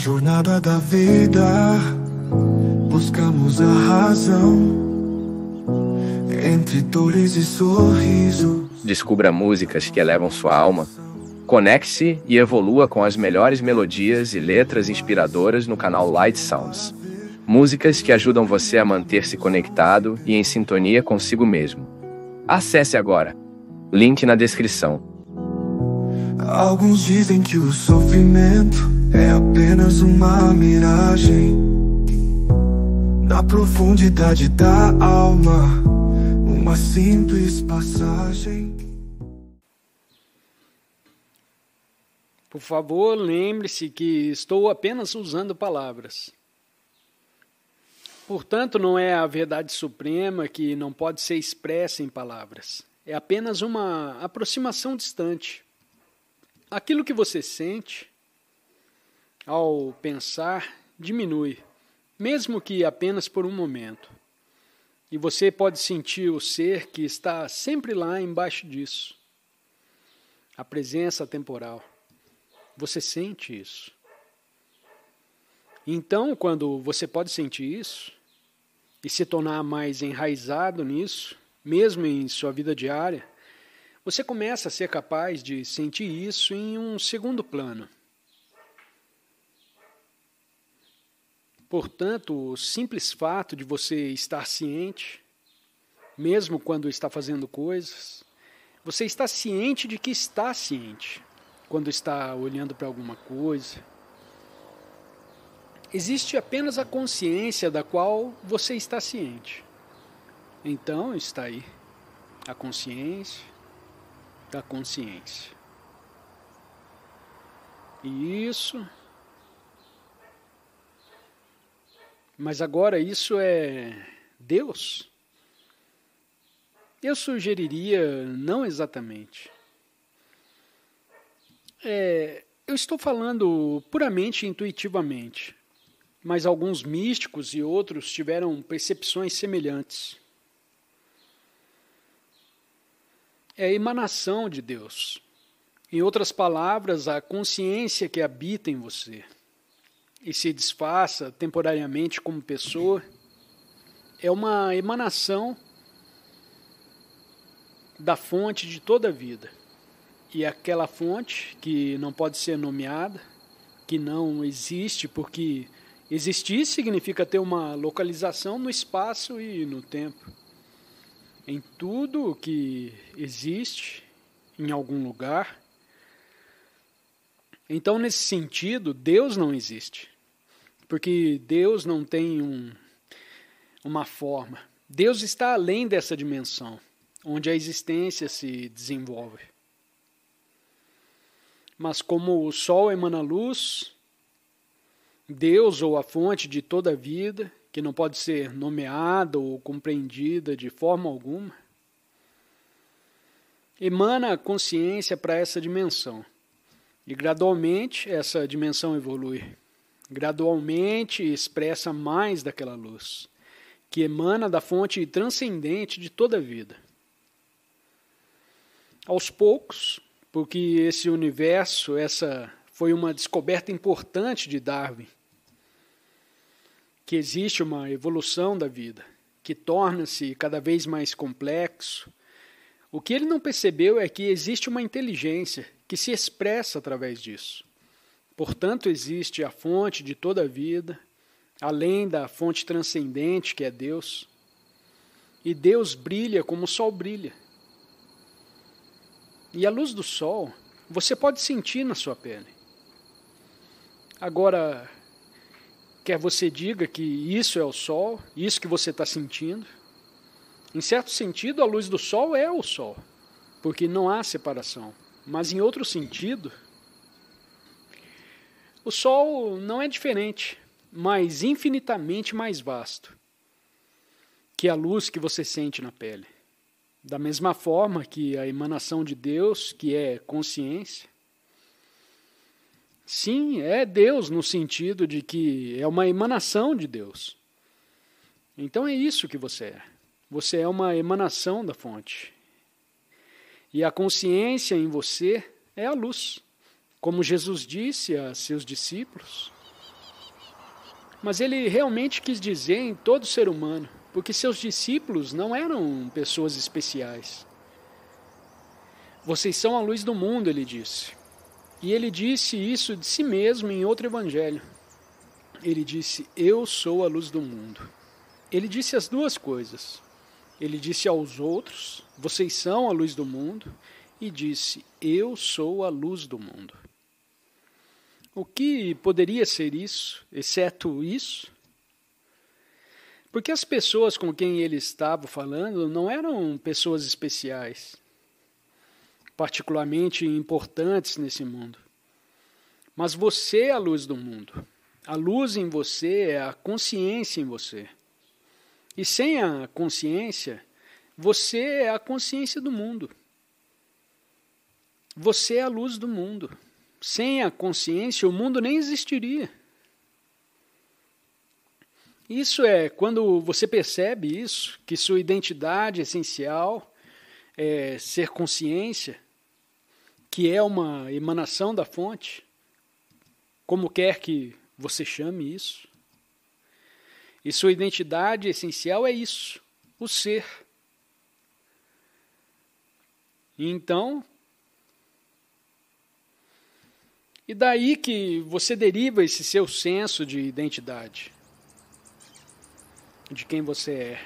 jornada da vida buscamos a razão entre dores e sorrisos. Descubra músicas que elevam sua alma. Conecte-se e evolua com as melhores melodias e letras inspiradoras no canal Light Sounds. Músicas que ajudam você a manter-se conectado e em sintonia consigo mesmo. Acesse agora. Link na descrição. Alguns dizem que o sofrimento é apenas uma miragem. Na profundidade da alma, uma simples passagem. Por favor, lembre-se que estou apenas usando palavras. Portanto, não é a verdade suprema que não pode ser expressa em palavras. É apenas uma aproximação distante. Aquilo que você sente ao pensar, diminui, mesmo que apenas por um momento. E você pode sentir o ser que está sempre lá embaixo disso. A presença temporal. Você sente isso. Então, quando você pode sentir isso e se tornar mais enraizado nisso, mesmo em sua vida diária, você começa a ser capaz de sentir isso em um segundo plano. Portanto, o simples fato de você estar ciente, mesmo quando está fazendo coisas, você está ciente de que está ciente, quando está olhando para alguma coisa. Existe apenas a consciência da qual você está ciente. Então está aí a consciência da consciência. E isso Mas agora isso é Deus? Eu sugeriria não exatamente. É, eu estou falando puramente intuitivamente, mas alguns místicos e outros tiveram percepções semelhantes. É a emanação de Deus. Em outras palavras, a consciência que habita em você e se disfarça temporariamente como pessoa é uma emanação da fonte de toda a vida. E aquela fonte que não pode ser nomeada, que não existe, porque existir significa ter uma localização no espaço e no tempo. Em tudo que existe, em algum lugar. Então, nesse sentido, Deus não existe porque Deus não tem um, uma forma. Deus está além dessa dimensão, onde a existência se desenvolve. Mas como o sol emana luz, Deus ou a fonte de toda a vida, que não pode ser nomeada ou compreendida de forma alguma, emana a consciência para essa dimensão. E gradualmente essa dimensão evolui gradualmente expressa mais daquela luz, que emana da fonte transcendente de toda a vida. Aos poucos, porque esse universo, essa foi uma descoberta importante de Darwin, que existe uma evolução da vida, que torna-se cada vez mais complexo. O que ele não percebeu é que existe uma inteligência que se expressa através disso. Portanto, existe a fonte de toda a vida, além da fonte transcendente que é Deus. E Deus brilha como o sol brilha. E a luz do sol você pode sentir na sua pele. Agora, quer você diga que isso é o sol, isso que você está sentindo, em certo sentido, a luz do sol é o sol, porque não há separação. Mas em outro sentido, o Sol não é diferente, mas infinitamente mais vasto que a luz que você sente na pele. Da mesma forma que a emanação de Deus, que é consciência. Sim, é Deus no sentido de que é uma emanação de Deus. Então é isso que você é. Você é uma emanação da fonte. E a consciência em você é a luz como Jesus disse a seus discípulos. Mas ele realmente quis dizer em todo ser humano, porque seus discípulos não eram pessoas especiais. Vocês são a luz do mundo, ele disse. E ele disse isso de si mesmo em outro evangelho. Ele disse: Eu sou a luz do mundo. Ele disse as duas coisas. Ele disse aos outros: Vocês são a luz do mundo. E disse: Eu sou a luz do mundo. O que poderia ser isso, exceto isso? Porque as pessoas com quem ele estava falando não eram pessoas especiais, particularmente importantes nesse mundo. Mas você é a luz do mundo. A luz em você é a consciência em você. E sem a consciência, você é a consciência do mundo. Você é a luz do mundo. Sem a consciência, o mundo nem existiria. Isso é quando você percebe isso, que sua identidade é essencial é ser consciência, que é uma emanação da fonte, como quer que você chame isso. E sua identidade essencial é isso, o ser. Então, E daí que você deriva esse seu senso de identidade, de quem você é.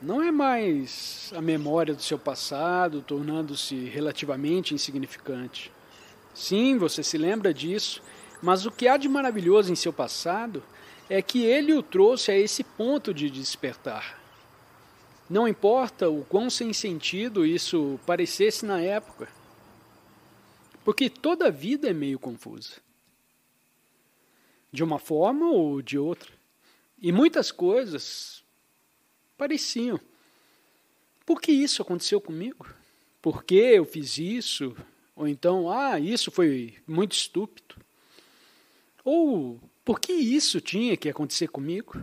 Não é mais a memória do seu passado, tornando-se relativamente insignificante. Sim, você se lembra disso, mas o que há de maravilhoso em seu passado é que ele o trouxe a esse ponto de despertar. Não importa o quão sem sentido isso parecesse na época. Porque toda a vida é meio confusa. De uma forma ou de outra. E muitas coisas pareciam. Por que isso aconteceu comigo? Por que eu fiz isso? Ou então, ah, isso foi muito estúpido. Ou por que isso tinha que acontecer comigo?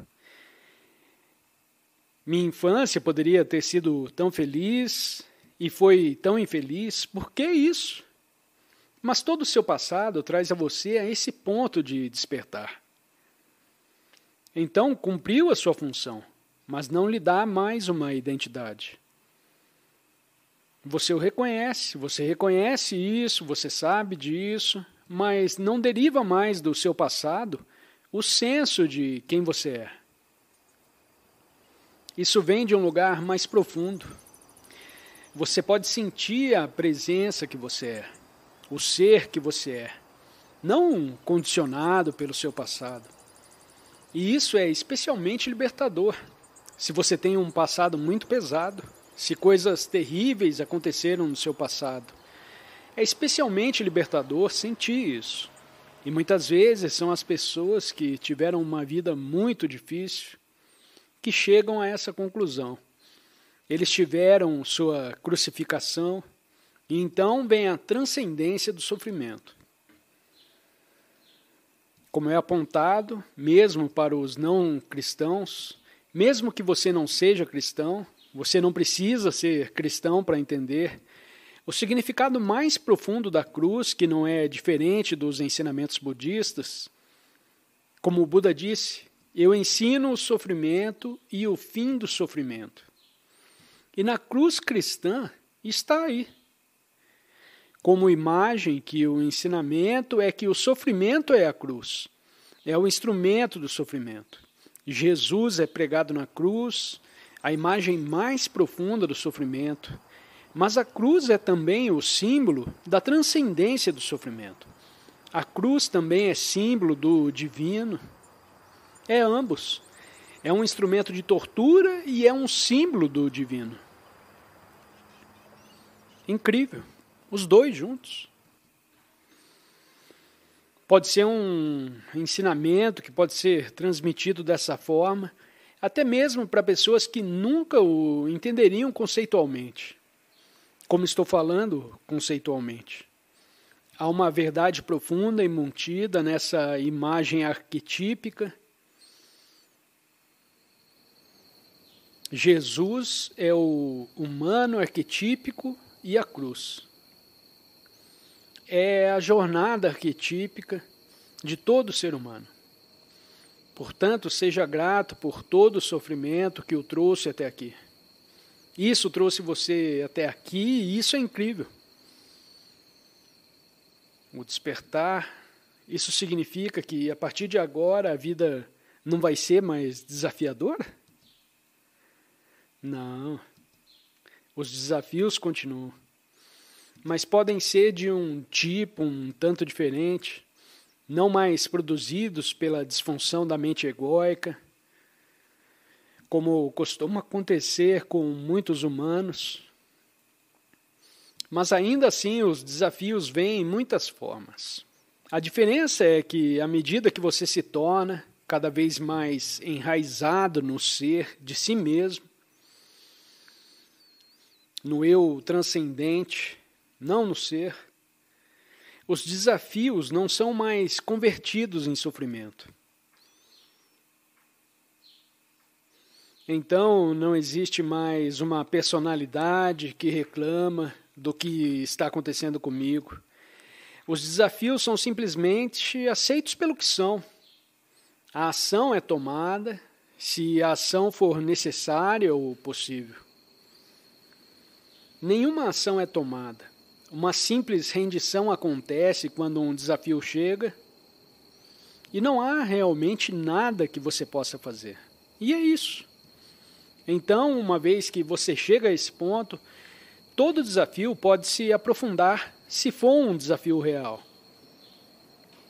Minha infância poderia ter sido tão feliz e foi tão infeliz. Por que isso? Mas todo o seu passado traz a você a esse ponto de despertar. Então, cumpriu a sua função, mas não lhe dá mais uma identidade. Você o reconhece, você reconhece isso, você sabe disso, mas não deriva mais do seu passado o senso de quem você é. Isso vem de um lugar mais profundo. Você pode sentir a presença que você é o ser que você é, não condicionado pelo seu passado. E isso é especialmente libertador se você tem um passado muito pesado, se coisas terríveis aconteceram no seu passado. É especialmente libertador sentir isso. E muitas vezes são as pessoas que tiveram uma vida muito difícil que chegam a essa conclusão. Eles tiveram sua crucificação, e então vem a transcendência do sofrimento. Como é apontado, mesmo para os não cristãos, mesmo que você não seja cristão, você não precisa ser cristão para entender o significado mais profundo da cruz, que não é diferente dos ensinamentos budistas, como o Buda disse, eu ensino o sofrimento e o fim do sofrimento. E na cruz cristã está aí como imagem que o ensinamento é que o sofrimento é a cruz, é o instrumento do sofrimento. Jesus é pregado na cruz, a imagem mais profunda do sofrimento, mas a cruz é também o símbolo da transcendência do sofrimento. A cruz também é símbolo do divino. É ambos. É um instrumento de tortura e é um símbolo do divino. Incrível. Os dois juntos. Pode ser um ensinamento que pode ser transmitido dessa forma, até mesmo para pessoas que nunca o entenderiam conceitualmente. Como estou falando conceitualmente. Há uma verdade profunda e mantida nessa imagem arquetípica. Jesus é o humano arquetípico e a cruz é a jornada arquetípica de todo ser humano. Portanto, seja grato por todo o sofrimento que o trouxe até aqui. Isso trouxe você até aqui e isso é incrível. O despertar, isso significa que a partir de agora a vida não vai ser mais desafiadora? Não. Os desafios continuam mas podem ser de um tipo um tanto diferente, não mais produzidos pela disfunção da mente egóica, como costuma acontecer com muitos humanos. Mas ainda assim, os desafios vêm em muitas formas. A diferença é que, à medida que você se torna cada vez mais enraizado no ser de si mesmo, no eu transcendente, não no ser. Os desafios não são mais convertidos em sofrimento. Então não existe mais uma personalidade que reclama do que está acontecendo comigo. Os desafios são simplesmente aceitos pelo que são. A ação é tomada se a ação for necessária ou possível. Nenhuma ação é tomada uma simples rendição acontece quando um desafio chega e não há realmente nada que você possa fazer. E é isso. Então, uma vez que você chega a esse ponto, todo desafio pode se aprofundar se for um desafio real.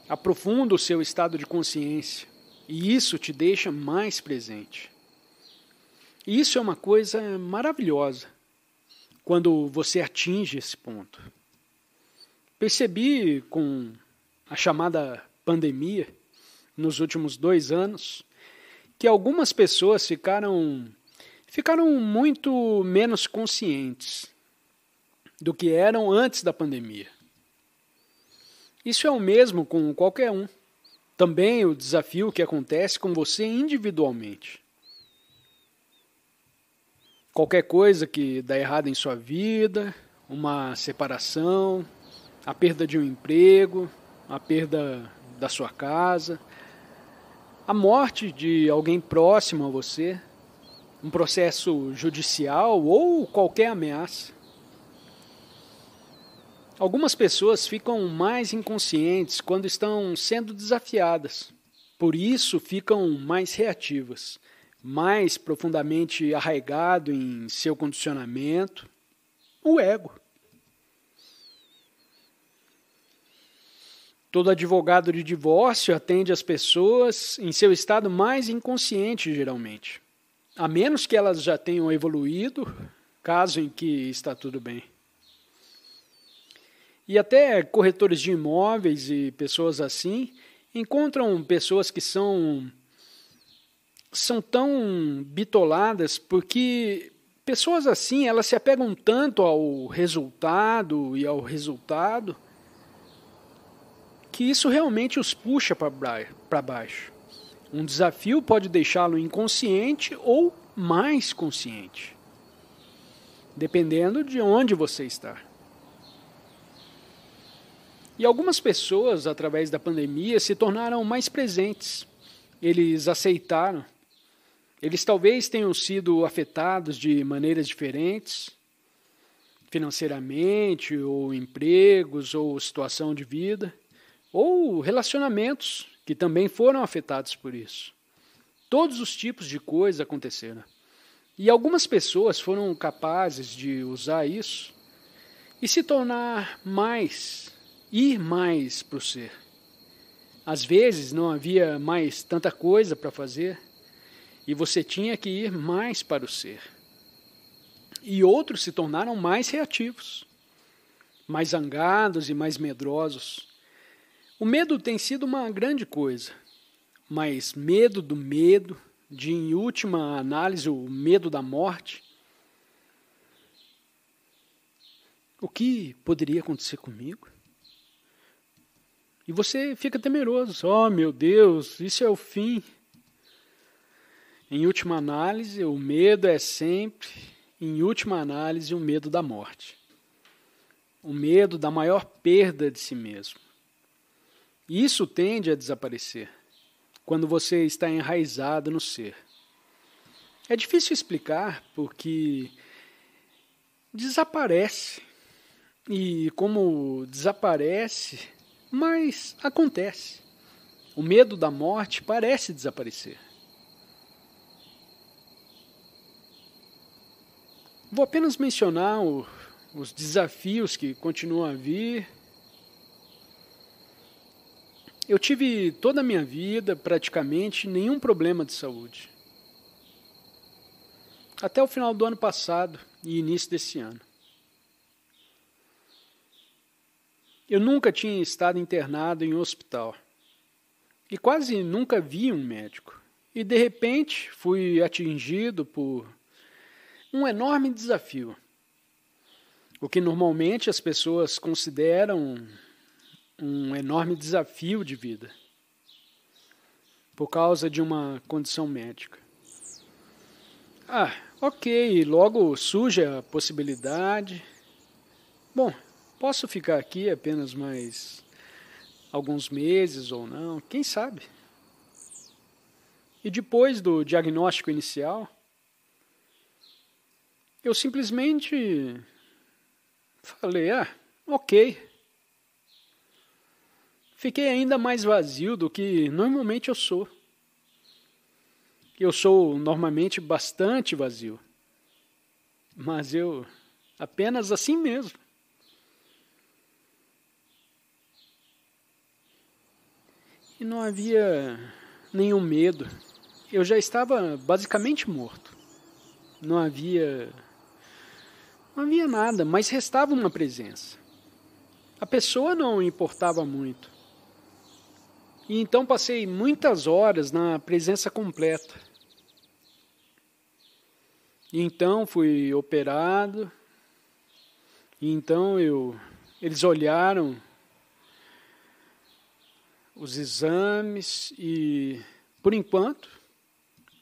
Aprofunda o seu estado de consciência e isso te deixa mais presente. E isso é uma coisa maravilhosa quando você atinge esse ponto. Percebi com a chamada pandemia nos últimos dois anos que algumas pessoas ficaram ficaram muito menos conscientes do que eram antes da pandemia. Isso é o mesmo com qualquer um. Também o desafio que acontece com você individualmente qualquer coisa que dá errado em sua vida, uma separação, a perda de um emprego, a perda da sua casa, a morte de alguém próximo a você, um processo judicial ou qualquer ameaça. Algumas pessoas ficam mais inconscientes quando estão sendo desafiadas, por isso ficam mais reativas mais profundamente arraigado em seu condicionamento, o ego. Todo advogado de divórcio atende as pessoas em seu estado mais inconsciente, geralmente. A menos que elas já tenham evoluído, caso em que está tudo bem. E até corretores de imóveis e pessoas assim encontram pessoas que são são tão bitoladas porque pessoas assim, elas se apegam tanto ao resultado e ao resultado que isso realmente os puxa para baixo. Um desafio pode deixá-lo inconsciente ou mais consciente, dependendo de onde você está. E algumas pessoas, através da pandemia, se tornaram mais presentes. Eles aceitaram eles talvez tenham sido afetados de maneiras diferentes, financeiramente, ou empregos, ou situação de vida, ou relacionamentos que também foram afetados por isso. Todos os tipos de coisas aconteceram. E algumas pessoas foram capazes de usar isso e se tornar mais, ir mais para o ser. Às vezes não havia mais tanta coisa para fazer e você tinha que ir mais para o ser. E outros se tornaram mais reativos, mais zangados e mais medrosos. O medo tem sido uma grande coisa, mas medo do medo, de em última análise, o medo da morte. O que poderia acontecer comigo? E você fica temeroso, oh meu Deus, isso é o fim. Em última análise, o medo é sempre, em última análise, o medo da morte. O medo da maior perda de si mesmo. Isso tende a desaparecer quando você está enraizado no ser. É difícil explicar porque desaparece. E como desaparece, mas acontece. O medo da morte parece desaparecer. Vou apenas mencionar o, os desafios que continuam a vir. Eu tive toda a minha vida praticamente nenhum problema de saúde. Até o final do ano passado e início desse ano. Eu nunca tinha estado internado em um hospital. E quase nunca vi um médico. E de repente fui atingido por um enorme desafio. O que normalmente as pessoas consideram um enorme desafio de vida, por causa de uma condição médica. Ah, ok, logo surge a possibilidade. Bom, posso ficar aqui apenas mais alguns meses ou não, quem sabe? E depois do diagnóstico inicial, eu simplesmente falei: ah, ok. Fiquei ainda mais vazio do que normalmente eu sou. Eu sou normalmente bastante vazio. Mas eu apenas assim mesmo. E não havia nenhum medo. Eu já estava basicamente morto. Não havia não havia nada, mas restava uma presença. A pessoa não importava muito. E então passei muitas horas na presença completa. E então fui operado. E então eu eles olharam os exames e por enquanto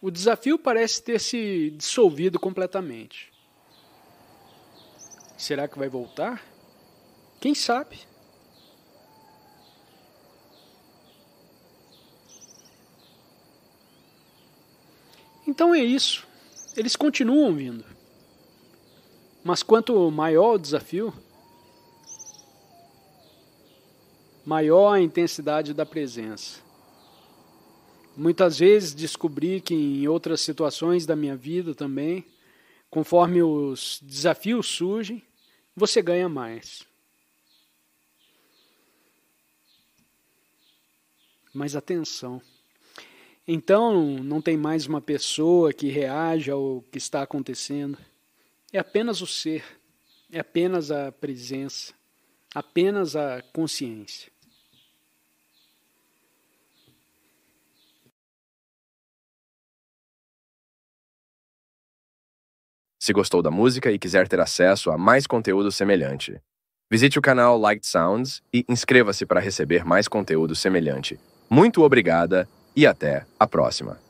o desafio parece ter se dissolvido completamente. Será que vai voltar? Quem sabe? Então é isso. Eles continuam vindo. Mas quanto maior o desafio, maior a intensidade da presença. Muitas vezes descobri que em outras situações da minha vida também Conforme os desafios surgem, você ganha mais. Mas atenção. Então, não tem mais uma pessoa que reage ao que está acontecendo. É apenas o ser, é apenas a presença, apenas a consciência. Se gostou da música e quiser ter acesso a mais conteúdo semelhante, visite o canal Light Sounds e inscreva-se para receber mais conteúdo semelhante. Muito obrigada e até a próxima!